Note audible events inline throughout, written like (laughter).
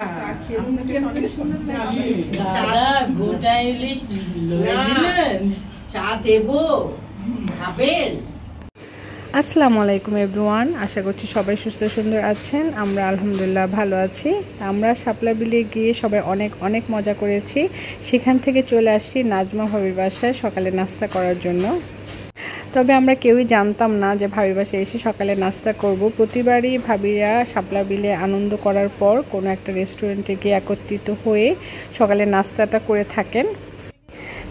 আসসালামু আলাইকুম এভরিওয়ান আশা করছি সবাই সুস্থ সুন্দর আছেন আমরা আলহামদুলিল্লাহ ভালো আছি আমরা শাপলা বিলে গিয়ে সবাই অনেক অনেক মজা করেছি সেখান থেকে চলে আসছি নাজমা ভাবির বাসায় সকালে নাস্তা করার জন্য তবে আমরা কেউই জানতাম না যে ভাবির বাসায় এসে সকালে নাস্তা করব প্রতিবারই ভাবিরা শাপলা বিলে আনন্দ করার পর কোনো একটা রেস্টুরেন্টে গিয়ে একত্রিত হয়ে সকালে নাস্তাটা করে থাকেন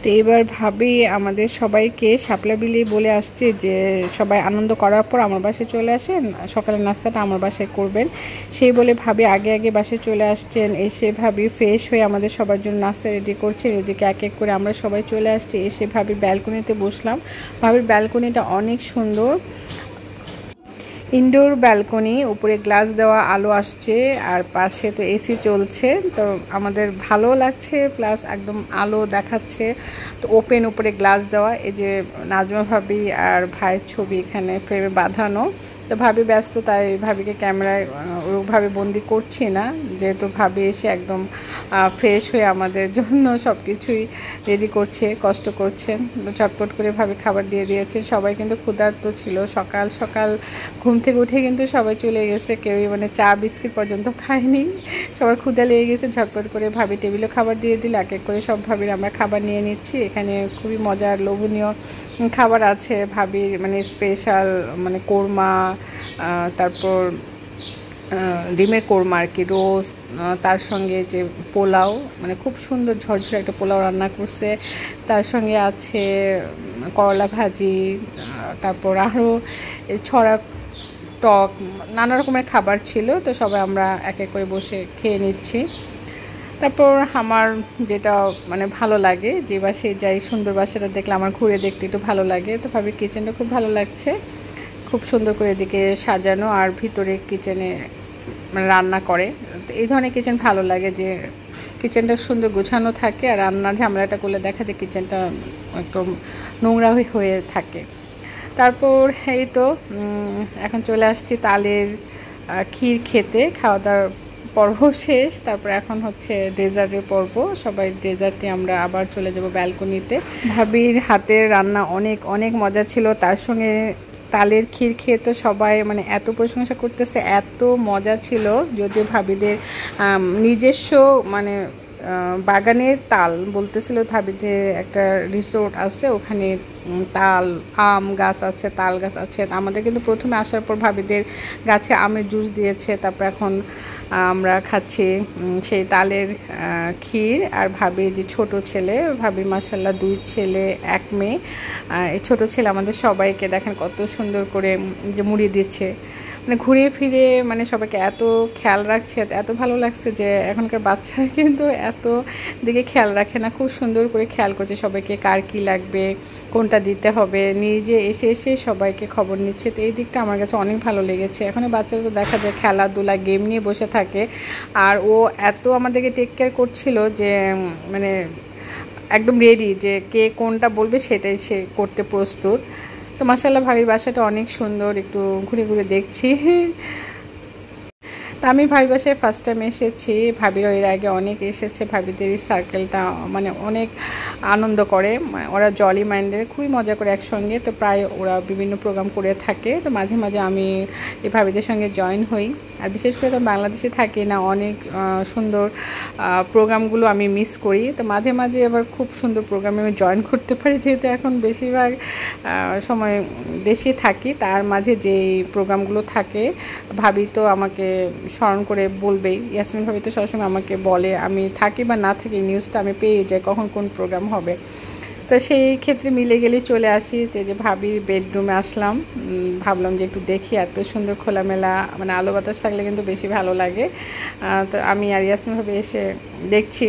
তো এবার ভাবি আমাদের সবাইকে শাপলা বিলি বলে আসছে যে সবাই আনন্দ করার পর আমার বাসায় চলে আসেন সকালের নাস্তাটা আমার বাসায় করবেন সেই বলে ভাবি আগে আগে বাসায় চলে আসছেন এসে ভাবি ফ্রেশ হয়ে আমাদের সবার জন্য নাস্তা রেডি করছেন এদিকে এক এক করে আমরা সবাই চলে আসছি এসে ভাবি ব্যালকনিতে বসলাম ভাবির ব্যালকনিটা অনেক সুন্দর ইনডোর ব্যালকনি উপরে গ্লাস দেওয়া আলো আসছে আর পাশে তো এসি চলছে তো আমাদের ভালো লাগছে প্লাস একদম আলো দেখাচ্ছে তো ওপেন উপরে গ্লাস দেওয়া এই যে নাজমা ভাবি আর ভাইয়ের ছবি এখানে ফ্রেমে বাঁধানো তো ভাবি ব্যস্ত তাই ভাবিকে ক্যামেরায় ওভাবে বন্দি করছি না যেহেতু ভাবি এসে একদম ফ্রেশ হয়ে আমাদের জন্য সব কিছুই রেডি করছে কষ্ট করছে চটপট করে ভাবি খাবার দিয়ে দিয়েছে সবাই কিন্তু ক্ষুধার্ত ছিল সকাল সকাল ঘুম থেকে উঠে কিন্তু সবাই চলে গেছে কেউই মানে চা বিস্কিট পর্যন্ত খায়নি সবার ক্ষুধা লেগে গেছে ঝটপট করে ভাবি টেবিলে খাবার দিয়ে দিল এক এক করে সব ভাবির আমরা খাবার নিয়ে নিচ্ছি এখানে খুবই মজার লোভনীয় খাবার আছে ভাবির মানে স্পেশাল মানে কোরমা তারপর ডিমের কোরমা আর কি রোজ তার সঙ্গে যে পোলাও মানে খুব সুন্দর ঝরঝরে একটা পোলাও রান্না করছে তার সঙ্গে আছে করলা ভাজি তারপর আরও ছড়া টক নানা রকমের খাবার ছিল তো সবাই আমরা এক এক করে বসে খেয়ে নিচ্ছি তারপর আমার যেটা মানে ভালো লাগে যে বাসে যাই সুন্দর বাসাটা দেখলে আমার ঘুরে দেখতে একটু ভালো লাগে তো ভাবি কিচেনটা খুব ভালো লাগছে খুব সুন্দর করে এদিকে সাজানো আর ভিতরে কিচেনে মানে রান্না করে এই ধরনের কিচেন ভালো লাগে যে কিচেনটা সুন্দর গোছানো থাকে আর রান্নার ঝামেলাটা করলে দেখা যায় কিচেনটা একদম নোংরা হয়ে থাকে তারপর এই তো এখন চলে আসছি তালের ক্ষীর খেতে খাওয়া দাওয়ার পর্ব শেষ তারপর এখন হচ্ছে ডেজার্টের পর্ব সবাই ডেজার্টে আমরা আবার চলে যাব ব্যালকনিতে ভাবির হাতের রান্না অনেক অনেক মজা ছিল তার সঙ্গে তালের ক্ষীর খেয়ে তো সবাই মানে এত প্রশংসা করতেছে এত মজা ছিল যদিও ভাবিদের নিজস্ব মানে বাগানের তাল বলতেছিল ভাবিতে একটা রিসোর্ট আছে ওখানে তাল আম গাছ আছে তাল গাছ আছে আমাদের কিন্তু প্রথমে আসার পর ভাবিদের গাছে আমের জুস দিয়েছে তারপর এখন আমরা খাচ্ছি সেই তালের ক্ষীর আর ভাবি যে ছোট ছেলে ভাবি মাসাল্লাহ দুই ছেলে এক মেয়ে এই ছোটো ছেলে আমাদের সবাইকে দেখেন কত সুন্দর করে যে মুড়ি দিচ্ছে মানে ঘুরে ফিরে মানে সবাইকে এত খেয়াল রাখছে এত ভালো লাগছে যে এখনকার বাচ্চারা (laughs) কিন্তু এত দিকে খেয়াল রাখে না খুব সুন্দর করে খেয়াল করছে সবাইকে কার কী লাগবে কোনটা দিতে হবে নিজে এসে এসে সবাইকে খবর নিচ্ছে তো এই দিকটা আমার কাছে অনেক ভালো লেগেছে এখন বাচ্চারা তো দেখা যায় খেলাধুলা গেম নিয়ে বসে থাকে আর ও এত আমাদেরকে টেক কেয়ার করছিল যে মানে একদম রেডি যে কে কোনটা বলবে সেটাই সে করতে প্রস্তুত তো মাসাল্লাহ ভাবির বাসাটা অনেক সুন্দর একটু ঘুরে ঘুরে দেখছি তা আমি ভাবির বাসায় ফার্স্ট টাইম এসেছি ভাবিরও এর আগে অনেক এসেছে ভাবিদের সার্কেলটা মানে অনেক আনন্দ করে ওরা জলি মাইন্ডের খুবই মজা করে একসঙ্গে তো প্রায় ওরা বিভিন্ন প্রোগ্রাম করে থাকে তো মাঝে মাঝে আমি এই ভাবিদের সঙ্গে জয়েন হই আর বিশেষ করে তো বাংলাদেশে থাকি না অনেক সুন্দর প্রোগ্রামগুলো আমি মিস করি তো মাঝে মাঝে আবার খুব সুন্দর প্রোগ্রামে আমি জয়েন করতে পারি যেহেতু এখন বেশিরভাগ সময় দেশে থাকি তার মাঝে যে প্রোগ্রামগুলো থাকে ভাবি তো আমাকে স্মরণ করে বলবেই ইয়াসমিন ভাবি তো সবসময় আমাকে বলে আমি থাকি বা না থাকি নিউজটা আমি পেয়ে যাই কখন কোন প্রোগ্রাম হবে তো সেই ক্ষেত্রে মিলে গেলে চলে আসি তো যে ভাবির বেডরুমে আসলাম ভাবলাম যে একটু দেখি এত সুন্দর খোলামেলা মানে আলো বাতাস থাকলে কিন্তু বেশি ভালো লাগে তো আমি আর ইয়াসমিনভাবে এসে দেখছি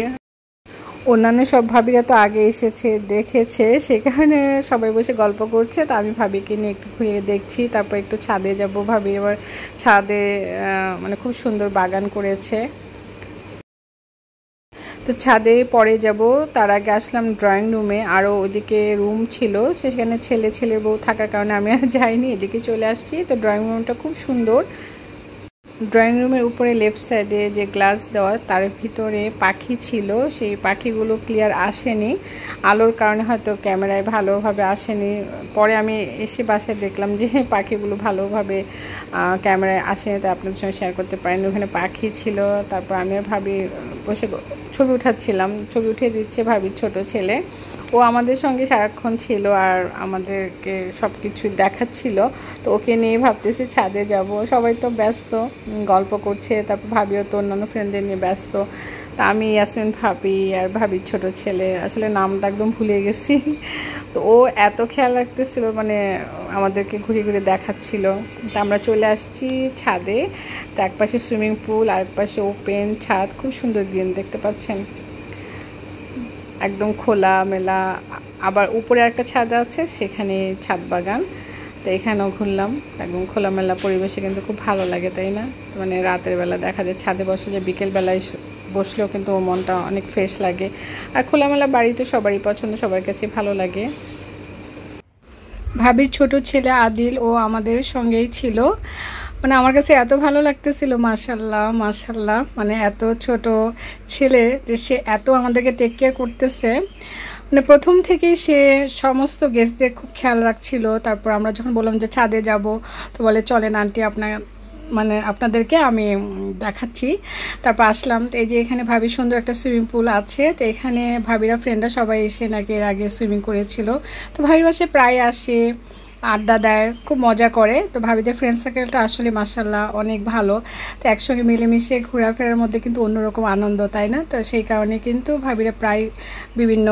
অন্যান্য সব ভাবিরা তো আগে এসেছে দেখেছে সেখানে সবাই বসে গল্প করছে তা আমি ভাবিকে নিয়ে একটু ঘুরে দেখছি তারপর একটু ছাদে যাব ভাবি এবার ছাদে মানে খুব সুন্দর বাগান করেছে তো ছাদে পরে যাব তার আগে আসলাম ড্রয়িং রুমে আরও ওইদিকে রুম ছিল সেখানে ছেলে ছেলে বউ থাকার কারণে আমি আর যাইনি এদিকে চলে আসছি তো ড্রয়িং রুমটা খুব সুন্দর ড্রয়িং রুমের উপরে লেফট সাইডে যে গ্লাস দেওয়া তার ভিতরে পাখি ছিল সেই পাখিগুলো ক্লিয়ার আসেনি আলোর কারণে হয়তো ক্যামেরায় ভালোভাবে আসেনি পরে আমি এসে বাসায় দেখলাম যে পাখিগুলো ভালোভাবে ক্যামেরায় আসেনি তা আপনাদের সঙ্গে শেয়ার করতে পারেন ওখানে পাখি ছিল তারপর আমিও ভাবি বসে ছবি উঠাচ্ছিলাম ছবি উঠিয়ে দিচ্ছে ভাবির ছোট ছেলে ও আমাদের সঙ্গে সারাক্ষণ ছিল আর আমাদেরকে সব কিছু দেখাচ্ছিল তো ওকে নিয়ে ভাবতেছি ছাদে যাব সবাই তো ব্যস্ত গল্প করছে তারপর ভাবিও তো অন্যান্য ফ্রেন্ডদের নিয়ে ব্যস্ত তা আমি ইয়াসমিন ভাবি আর ভাবির ছোট ছেলে আসলে নামটা একদম ভুলে গেছি তো ও এত খেয়াল রাখতেছিল মানে আমাদেরকে ঘুরে ঘুরে দেখাচ্ছিল তা আমরা চলে আসছি ছাদে তো একপাশে সুইমিং পুল আর একপাশে ওপেন ছাদ খুব সুন্দর গ্রিন দেখতে পাচ্ছেন একদম খোলা মেলা আবার উপরে একটা ছাদ আছে সেখানে ছাদ বাগান তো এখানেও ঘুরলাম একদম খোলামেলা পরিবেশে কিন্তু খুব ভালো লাগে তাই না মানে রাতের বেলা দেখা যায় ছাদে বসে যে বিকেলবেলায় বসলেও কিন্তু ও মনটা অনেক ফ্রেশ লাগে আর খোলামেলা বাড়িতে সবারই পছন্দ সবার কাছে ভালো লাগে ভাবির ছোট ছেলে আদিল ও আমাদের সঙ্গেই ছিল মানে আমার কাছে এত ভালো লাগতেছিল মার্শাল্লাহ মাশাল্লাহ মানে এত ছোট ছেলে যে সে এত আমাদেরকে টেক কেয়ার করতেছে মানে প্রথম থেকেই সে সমস্ত গেস্টদের খুব খেয়াল রাখছিল তারপর আমরা যখন বললাম যে ছাদে যাব তো বলে চলেন আন্টি আপনার মানে আপনাদেরকে আমি দেখাচ্ছি তারপর আসলাম তো এই যে এখানে ভাবি সুন্দর একটা সুইমিং পুল আছে তো এখানে ভাবিরা ফ্রেন্ডরা সবাই এসে নাকি এর আগে সুইমিং করেছিল তো ভাবির বাসে প্রায় আসে আড্ডা দেয় খুব মজা করে তো ভাবিদের ফ্রেন্ড সার্কেলটা আসলে মাসাল্লাহ অনেক ভালো তো একসঙ্গে মিলেমিশে ঘোরাফেরার মধ্যে কিন্তু অন্যরকম আনন্দ তাই না তো সেই কারণে কিন্তু ভাবিরা প্রায় বিভিন্ন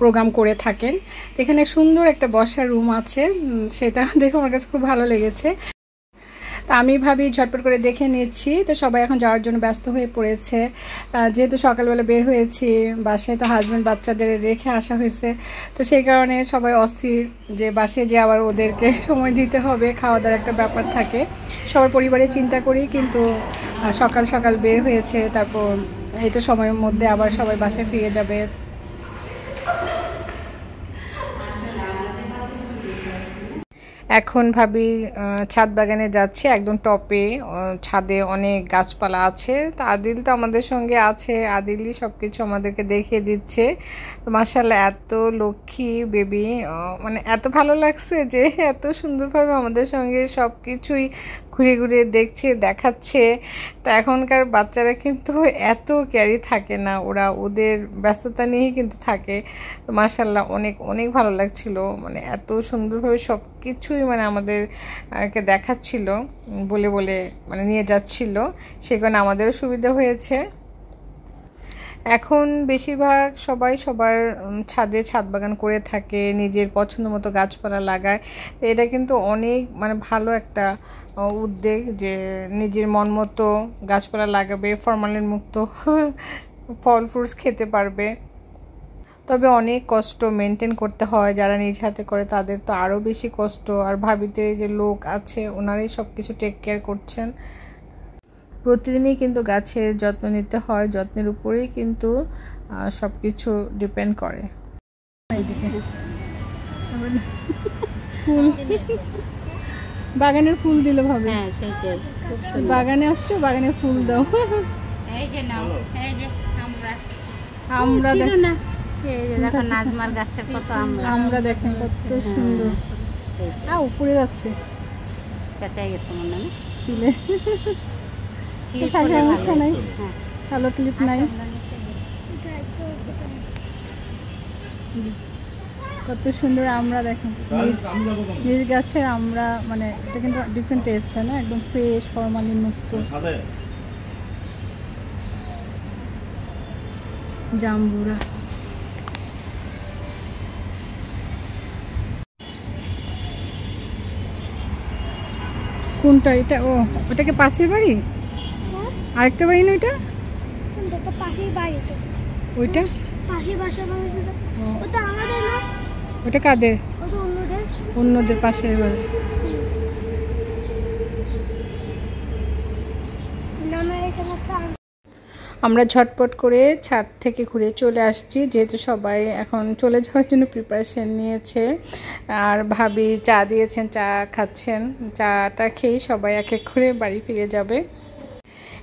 প্রোগ্রাম করে থাকেন এখানে সুন্দর একটা বসার রুম আছে সেটা (laughs) দেখে আমার কাছে খুব ভালো লেগেছে তা আমি ভাবি ঝটপট করে দেখে নিচ্ছি তো সবাই এখন যাওয়ার জন্য ব্যস্ত হয়ে পড়েছে যেহেতু সকালবেলা বের হয়েছি বাসায় তো হাজব্যান্ড বাচ্চাদের রেখে আসা হয়েছে তো সেই কারণে সবাই অস্থির যে বাসে যে আবার ওদেরকে (laughs) সময় দিতে হবে খাওয়া দাওয়ার একটা ব্যাপার থাকে সবার পরিবারে চিন্তা করি কিন্তু সকাল সকাল বের হয়েছে তারপর এই তো সময়ের মধ্যে আবার সবাই বাসে ফিরে যাবে এখন ভাবি ছাদ বাগানে যাচ্ছি একদম টপে ছাদে অনেক গাছপালা আছে তো আদিল তো আমাদের সঙ্গে আছে আদিলই সব কিছু আমাদেরকে দেখিয়ে দিচ্ছে তো মার্শাল্লাহ এত লক্ষ্মী বেবি মানে এত ভালো লাগছে যে এত সুন্দরভাবে আমাদের সঙ্গে সব কিছুই ঘুরে ঘুরে দেখছে দেখাচ্ছে তা এখনকার বাচ্চারা কিন্তু এত ক্যারি থাকে না ওরা ওদের ব্যস্ততা নিয়েই কিন্তু থাকে তো মার্শাল্লাহ অনেক অনেক ভালো লাগছিল মানে এত সুন্দরভাবে সব কিছুই মানে আমাদেরকে দেখাচ্ছিল বলে বলে মানে নিয়ে যাচ্ছিল সে কারণে আমাদেরও সুবিধা হয়েছে এখন বেশিরভাগ সবাই সবার ছাদে ছাদ বাগান করে থাকে নিজের পছন্দ মতো গাছপালা লাগায় তো এটা কিন্তু অনেক মানে ভালো একটা উদ্যোগ যে নিজের মন মতো গাছপালা লাগাবে ফরমালিন মুক্ত (laughs) ফল ফ্রুটস খেতে পারবে তবে অনেক কষ্ট মেনটেন করতে হয় যারা নিজ হাতে করে তাদের তো আরও বেশি কষ্ট আর ভাবিতে যে লোক আছে ওনারাই সব কিছু টেক কেয়ার করছেন প্রতিদিনই কিন্তু গাছের যত্ন নিতে হয় যত্নের উপরেই কিন্তু সব কিছু ডিপেন্ড করে ফুল বাগানের ফুল দিলে ভাবে হ্যাঁ, বাগানে আসছো বাগানে ফুল দাও আমরা দেখো না কত আমরা আমরা দেখেন কত হ্যাঁ, সুন্দর না উপরে যাচ্ছে কাঁচাই গেছে মনে হয় চুলে থাকবে সমস্যা নাই ভালো ক্লিপ আচ্ছা, নাই কত সুন্দর আমরা দেখেন মিল গাছের আমরা মানে এটা কিন্তু ডিফারেন্ট টেস্ট হয় না একদম ফ্রেশ ফরমালিন মুক্ত জাম্বুরা কোনটা এটা ও ওটাকে পাশের বাড়ি আরেকটা বাড়ি না ওইটা পাখির ওইটা ওটা কাদের অন্যদের পাশে এবার আমরা ঝটপট করে ছাদ থেকে ঘুরে চলে আসছি যেহেতু সবাই এখন চলে যাওয়ার জন্য প্রিপারেশন নিয়েছে আর ভাবি চা দিয়েছেন চা খাচ্ছেন চাটা খেয়েই সবাই এক এক করে বাড়ি ফিরে যাবে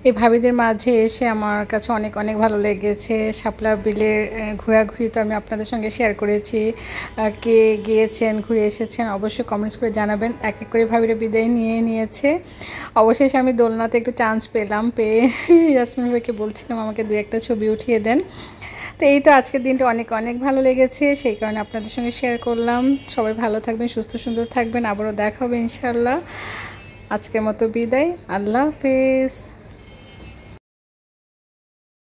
এই ভাবিদের মাঝে এসে আমার কাছে অনেক অনেক ভালো লেগেছে শাপলা বিলে ঘোরাঘুরি তো আমি আপনাদের সঙ্গে শেয়ার করেছি কে গিয়েছেন ঘুরে এসেছেন অবশ্যই কমেন্টস করে জানাবেন এক এক করে ভাবিরা বিদায় নিয়ে নিয়েছে অবশেষে আমি দোলনাতে একটু চান্স পেলাম পেয়ে ইয়াসমিন (laughs) ভাইকে বলছিলাম আমাকে দু একটা ছবি উঠিয়ে দেন তো এই তো আজকের দিনটা অনেক অনেক ভালো লেগেছে সেই কারণে আপনাদের সঙ্গে শেয়ার করলাম সবাই ভালো থাকবেন সুস্থ সুন্দর থাকবেন আবারও দেখা হবে ইনশাল্লাহ আজকের মতো বিদায় আল্লাহ হাফেজ